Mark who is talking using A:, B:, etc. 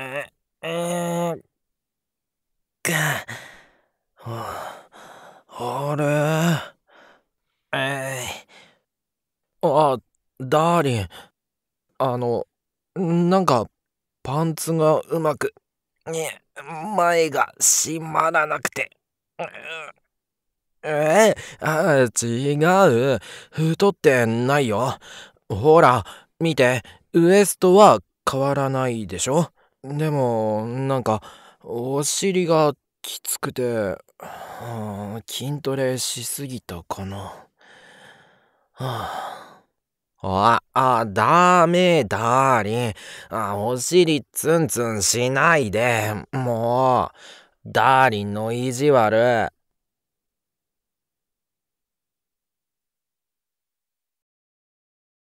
A: え、か、あれ、えー、あ、ダーリン、あの、なんか、パンツがうまく、
B: に前が閉まらなくて。
A: えー、違う。太ってないよ。ほら、見て、ウエストは変わらないでしょでも、なんか、お尻がきつくて、はあ、筋トレしすぎたかな。はあ、あ、あ、ダメ、ダーリン。あ、お尻ツンツンしないで、もう。ダーリンの意地悪。